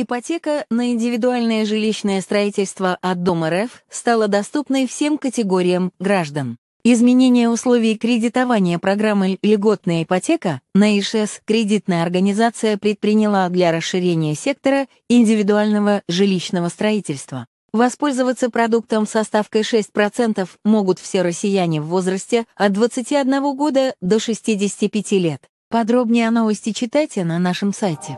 Ипотека на индивидуальное жилищное строительство от Дома РФ стала доступной всем категориям граждан. Изменение условий кредитования программы «Льготная ипотека» на ИШС кредитная организация предприняла для расширения сектора индивидуального жилищного строительства. Воспользоваться продуктом со ставкой 6% могут все россияне в возрасте от 21 года до 65 лет. Подробнее о новости читайте на нашем сайте.